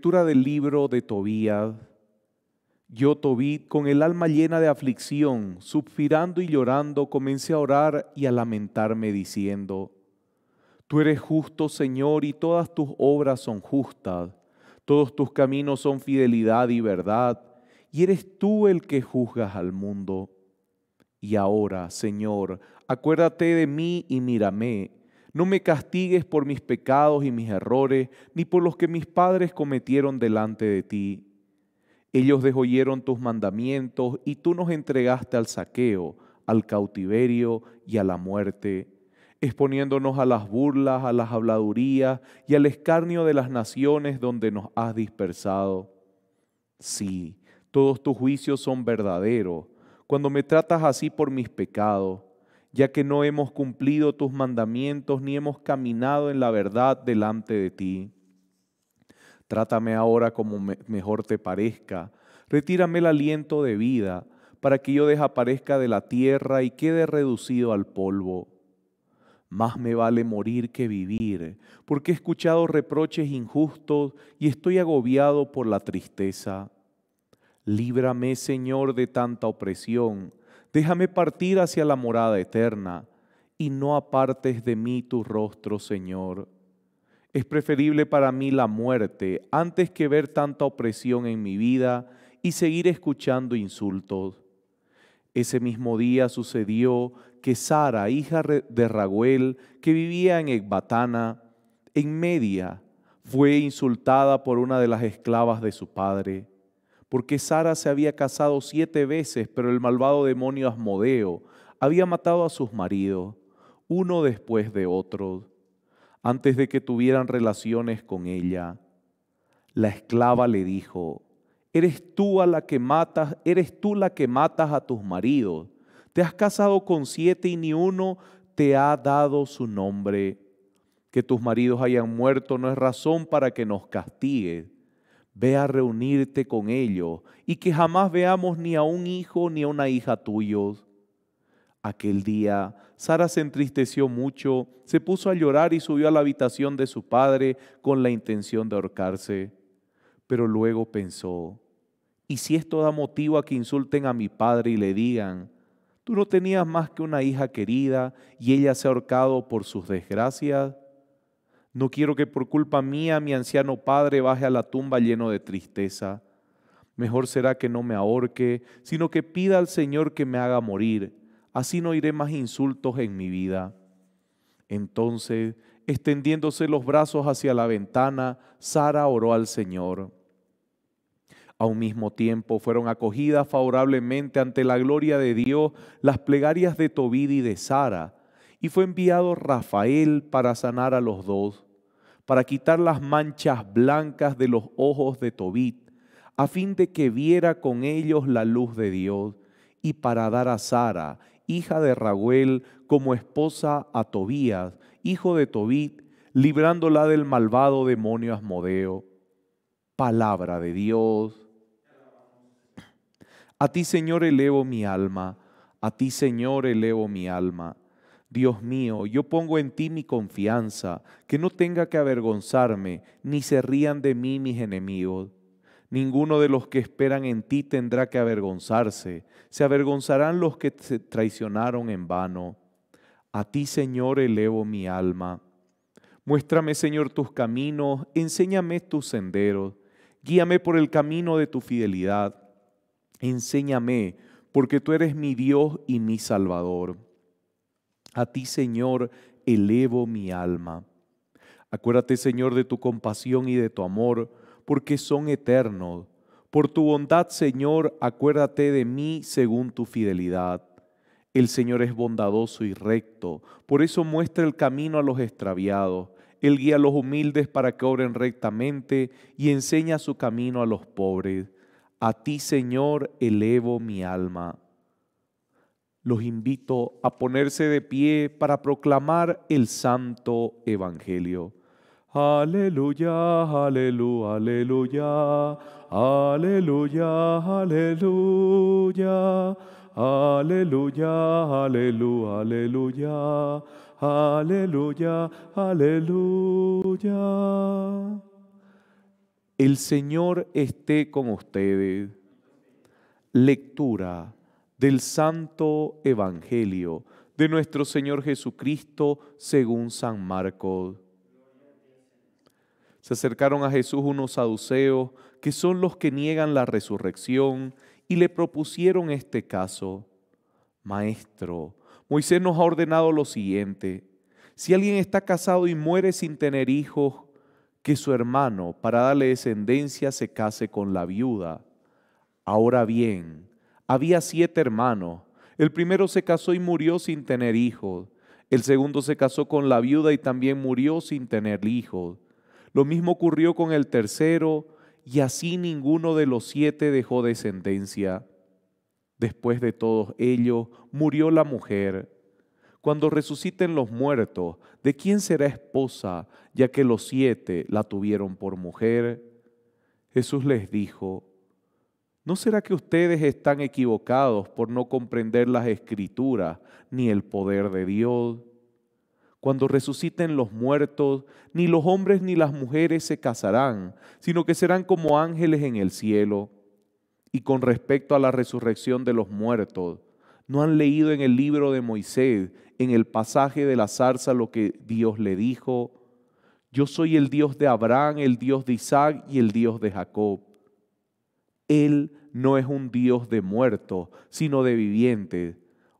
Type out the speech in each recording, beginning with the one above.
Lectura del libro de Tobías. Yo, Tobit, con el alma llena de aflicción, suspirando y llorando, comencé a orar y a lamentarme diciendo, Tú eres justo, Señor, y todas tus obras son justas, todos tus caminos son fidelidad y verdad, y eres tú el que juzgas al mundo. Y ahora, Señor, acuérdate de mí y mírame no me castigues por mis pecados y mis errores, ni por los que mis padres cometieron delante de ti. Ellos desoyeron tus mandamientos y tú nos entregaste al saqueo, al cautiverio y a la muerte, exponiéndonos a las burlas, a las habladurías y al escarnio de las naciones donde nos has dispersado. Sí, todos tus juicios son verdaderos. Cuando me tratas así por mis pecados, ya que no hemos cumplido tus mandamientos ni hemos caminado en la verdad delante de ti. Trátame ahora como mejor te parezca. Retírame el aliento de vida, para que yo desaparezca de la tierra y quede reducido al polvo. Más me vale morir que vivir, porque he escuchado reproches injustos y estoy agobiado por la tristeza. Líbrame, Señor, de tanta opresión Déjame partir hacia la morada eterna y no apartes de mí tu rostro, Señor. Es preferible para mí la muerte antes que ver tanta opresión en mi vida y seguir escuchando insultos. Ese mismo día sucedió que Sara, hija de Raguel, que vivía en Ecbatana, en Media, fue insultada por una de las esclavas de su padre porque Sara se había casado siete veces, pero el malvado demonio Asmodeo había matado a sus maridos, uno después de otro, antes de que tuvieran relaciones con ella. La esclava le dijo, eres tú a la que matas, eres tú la que matas a tus maridos. Te has casado con siete y ni uno te ha dado su nombre. Que tus maridos hayan muerto no es razón para que nos castigues Ve a reunirte con ellos y que jamás veamos ni a un hijo ni a una hija tuyos. Aquel día Sara se entristeció mucho, se puso a llorar y subió a la habitación de su padre con la intención de ahorcarse. Pero luego pensó, ¿y si esto da motivo a que insulten a mi padre y le digan, tú no tenías más que una hija querida y ella se ha ahorcado por sus desgracias? No quiero que por culpa mía mi anciano padre baje a la tumba lleno de tristeza. Mejor será que no me ahorque, sino que pida al Señor que me haga morir. Así no iré más insultos en mi vida. Entonces, extendiéndose los brazos hacia la ventana, Sara oró al Señor. A un mismo tiempo fueron acogidas favorablemente ante la gloria de Dios las plegarias de Tobid y de Sara y fue enviado Rafael para sanar a los dos, para quitar las manchas blancas de los ojos de Tobit, a fin de que viera con ellos la luz de Dios, y para dar a Sara, hija de Raguel, como esposa a Tobías, hijo de Tobit, librándola del malvado demonio Asmodeo. Palabra de Dios. A ti, Señor, elevo mi alma. A ti, Señor, elevo mi alma. Dios mío, yo pongo en ti mi confianza, que no tenga que avergonzarme, ni se rían de mí mis enemigos. Ninguno de los que esperan en ti tendrá que avergonzarse, se avergonzarán los que te traicionaron en vano. A ti, Señor, elevo mi alma. Muéstrame, Señor, tus caminos, enséñame tus senderos, guíame por el camino de tu fidelidad. Enséñame, porque tú eres mi Dios y mi Salvador. A ti, Señor, elevo mi alma. Acuérdate, Señor, de tu compasión y de tu amor, porque son eternos. Por tu bondad, Señor, acuérdate de mí según tu fidelidad. El Señor es bondadoso y recto, por eso muestra el camino a los extraviados. Él guía a los humildes para que obren rectamente y enseña su camino a los pobres. A ti, Señor, elevo mi alma los invito a ponerse de pie para proclamar el santo evangelio. Aleluya, aleluya, aleluya, aleluya, aleluya, aleluya, aleluya, aleluya, aleluya, aleluya. El Señor esté con ustedes. Lectura del Santo Evangelio de nuestro Señor Jesucristo según San Marcos. Se acercaron a Jesús unos saduceos, que son los que niegan la resurrección, y le propusieron este caso. Maestro, Moisés nos ha ordenado lo siguiente. Si alguien está casado y muere sin tener hijos, que su hermano, para darle descendencia, se case con la viuda. Ahora bien, había siete hermanos. El primero se casó y murió sin tener hijos. El segundo se casó con la viuda y también murió sin tener hijos. Lo mismo ocurrió con el tercero, y así ninguno de los siete dejó descendencia. Después de todos ellos murió la mujer. Cuando resuciten los muertos, ¿de quién será esposa, ya que los siete la tuvieron por mujer? Jesús les dijo, ¿No será que ustedes están equivocados por no comprender las escrituras ni el poder de Dios? Cuando resuciten los muertos, ni los hombres ni las mujeres se casarán, sino que serán como ángeles en el cielo. Y con respecto a la resurrección de los muertos, ¿no han leído en el libro de Moisés, en el pasaje de la zarza, lo que Dios le dijo? Yo soy el Dios de Abraham, el Dios de Isaac y el Dios de Jacob. Él no es un Dios de muertos, sino de vivientes.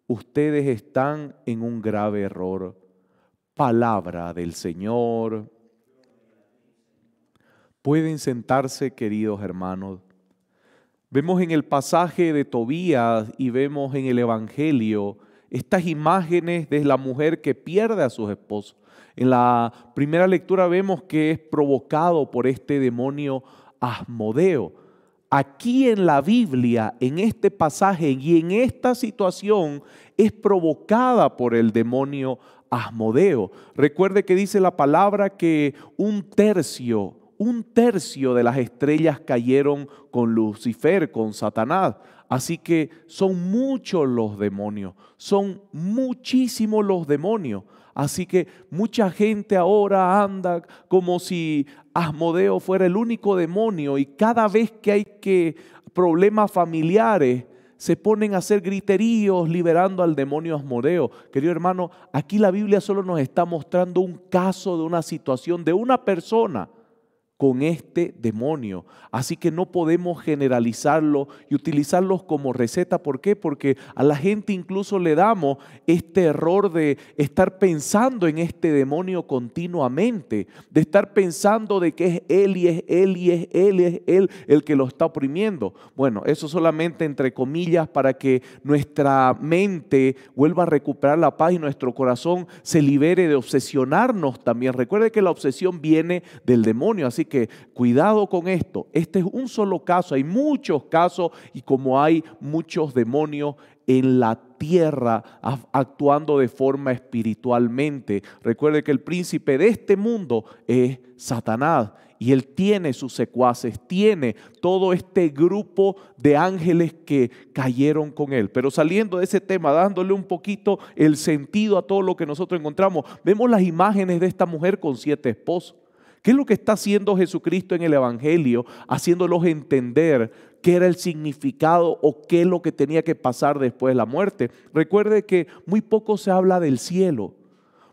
Ustedes están en un grave error. Palabra del Señor. Pueden sentarse, queridos hermanos. Vemos en el pasaje de Tobías y vemos en el Evangelio estas imágenes de la mujer que pierde a su esposos. En la primera lectura vemos que es provocado por este demonio Asmodeo aquí en la Biblia, en este pasaje y en esta situación, es provocada por el demonio Asmodeo. Recuerde que dice la palabra que un tercio, un tercio de las estrellas cayeron con Lucifer, con Satanás. Así que son muchos los demonios, son muchísimos los demonios. Así que mucha gente ahora anda como si Asmodeo fuera el único demonio y cada vez que hay que problemas familiares se ponen a hacer griteríos liberando al demonio Asmodeo. Querido hermano, aquí la Biblia solo nos está mostrando un caso de una situación de una persona con este demonio. Así que no podemos generalizarlo y utilizarlos como receta. ¿Por qué? Porque a la gente incluso le damos este error de estar pensando en este demonio continuamente, de estar pensando de que es él y es él y es él y es él el que lo está oprimiendo. Bueno, eso solamente entre comillas para que nuestra mente vuelva a recuperar la paz y nuestro corazón se libere de obsesionarnos también. Recuerde que la obsesión viene del demonio, así que cuidado con esto, este es un solo caso, hay muchos casos y como hay muchos demonios en la tierra actuando de forma espiritualmente. Recuerde que el príncipe de este mundo es Satanás y él tiene sus secuaces, tiene todo este grupo de ángeles que cayeron con él. Pero saliendo de ese tema, dándole un poquito el sentido a todo lo que nosotros encontramos, vemos las imágenes de esta mujer con siete esposos. ¿Qué es lo que está haciendo Jesucristo en el Evangelio? Haciéndolos entender qué era el significado o qué es lo que tenía que pasar después de la muerte. Recuerde que muy poco se habla del cielo.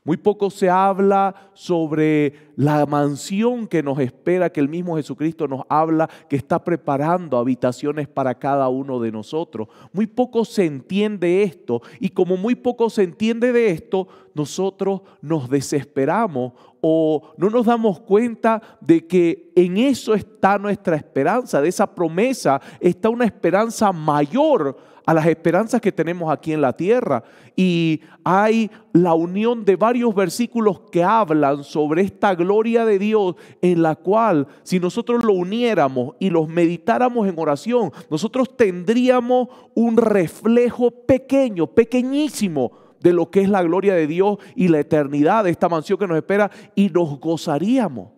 Muy poco se habla sobre la mansión que nos espera, que el mismo Jesucristo nos habla, que está preparando habitaciones para cada uno de nosotros. Muy poco se entiende esto y como muy poco se entiende de esto, nosotros nos desesperamos o no nos damos cuenta de que en eso está nuestra esperanza, de esa promesa está una esperanza mayor a las esperanzas que tenemos aquí en la tierra. Y hay la unión de varios versículos que hablan sobre esta gloria de Dios en la cual si nosotros lo uniéramos y los meditáramos en oración, nosotros tendríamos un reflejo pequeño, pequeñísimo de lo que es la gloria de Dios y la eternidad de esta mansión que nos espera y nos gozaríamos.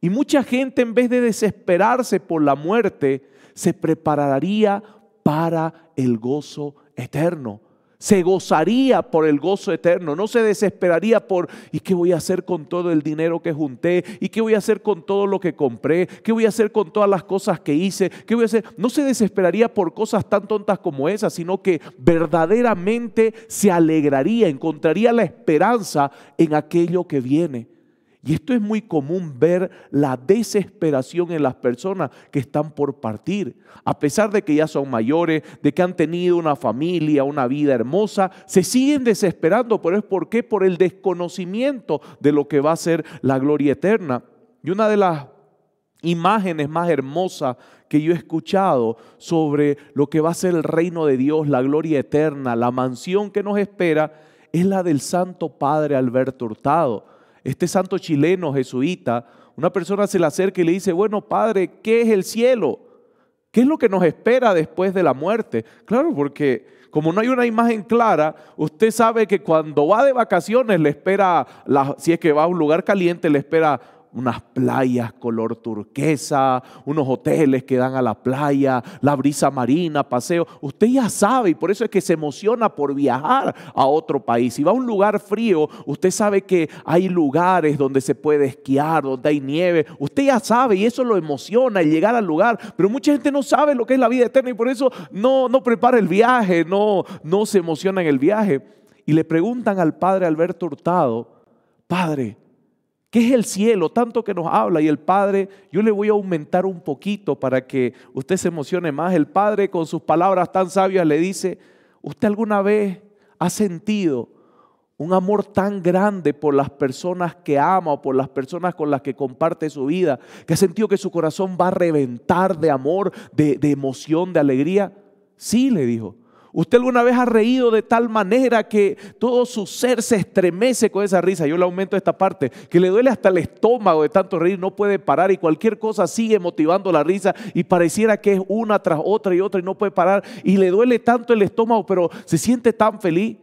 Y mucha gente en vez de desesperarse por la muerte, se prepararía para el gozo eterno. Se gozaría por el gozo eterno, no se desesperaría por, ¿y qué voy a hacer con todo el dinero que junté? ¿Y qué voy a hacer con todo lo que compré? ¿Qué voy a hacer con todas las cosas que hice? ¿Qué voy a hacer? No se desesperaría por cosas tan tontas como esas, sino que verdaderamente se alegraría, encontraría la esperanza en aquello que viene. Y esto es muy común ver la desesperación en las personas que están por partir. A pesar de que ya son mayores, de que han tenido una familia, una vida hermosa, se siguen desesperando, pero es porque por el desconocimiento de lo que va a ser la gloria eterna. Y una de las imágenes más hermosas que yo he escuchado sobre lo que va a ser el reino de Dios, la gloria eterna, la mansión que nos espera, es la del Santo Padre Alberto Hurtado este santo chileno jesuita, una persona se le acerca y le dice, bueno, padre, ¿qué es el cielo? ¿Qué es lo que nos espera después de la muerte? Claro, porque como no hay una imagen clara, usted sabe que cuando va de vacaciones le espera, si es que va a un lugar caliente, le espera unas playas color turquesa, unos hoteles que dan a la playa, la brisa marina, paseo. Usted ya sabe y por eso es que se emociona por viajar a otro país. Si va a un lugar frío, usted sabe que hay lugares donde se puede esquiar, donde hay nieve. Usted ya sabe y eso lo emociona el llegar al lugar, pero mucha gente no sabe lo que es la vida eterna y por eso no, no prepara el viaje, no, no se emociona en el viaje. Y le preguntan al padre Alberto Hurtado, Padre, ¿Qué es el cielo? Tanto que nos habla y el Padre, yo le voy a aumentar un poquito para que usted se emocione más. El Padre con sus palabras tan sabias le dice, ¿usted alguna vez ha sentido un amor tan grande por las personas que ama o por las personas con las que comparte su vida, que ha sentido que su corazón va a reventar de amor, de, de emoción, de alegría? Sí, le dijo. ¿Usted alguna vez ha reído de tal manera que todo su ser se estremece con esa risa? Yo le aumento esta parte, que le duele hasta el estómago de tanto reír, no puede parar y cualquier cosa sigue motivando la risa y pareciera que es una tras otra y otra y no puede parar y le duele tanto el estómago, pero se siente tan feliz.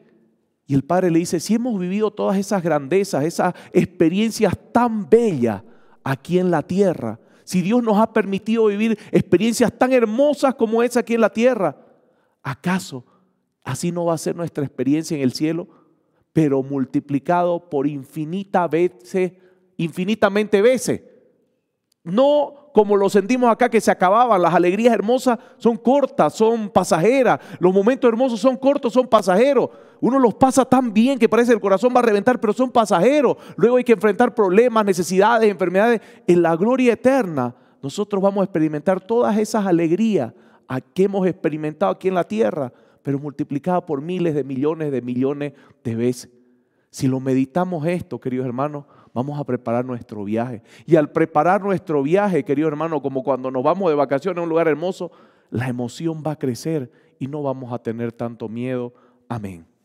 Y el padre le dice, si hemos vivido todas esas grandezas, esas experiencias tan bellas aquí en la tierra, si Dios nos ha permitido vivir experiencias tan hermosas como esa aquí en la tierra, ¿Acaso así no va a ser nuestra experiencia en el cielo? Pero multiplicado por infinita veces, infinitamente veces. No como lo sentimos acá que se acababan, las alegrías hermosas son cortas, son pasajeras, los momentos hermosos son cortos, son pasajeros. Uno los pasa tan bien que parece el corazón va a reventar, pero son pasajeros. Luego hay que enfrentar problemas, necesidades, enfermedades. En la gloria eterna nosotros vamos a experimentar todas esas alegrías a que hemos experimentado aquí en la tierra, pero multiplicado por miles de millones de millones de veces. Si lo meditamos esto, queridos hermanos, vamos a preparar nuestro viaje. Y al preparar nuestro viaje, queridos hermanos, como cuando nos vamos de vacaciones a un lugar hermoso, la emoción va a crecer y no vamos a tener tanto miedo. Amén.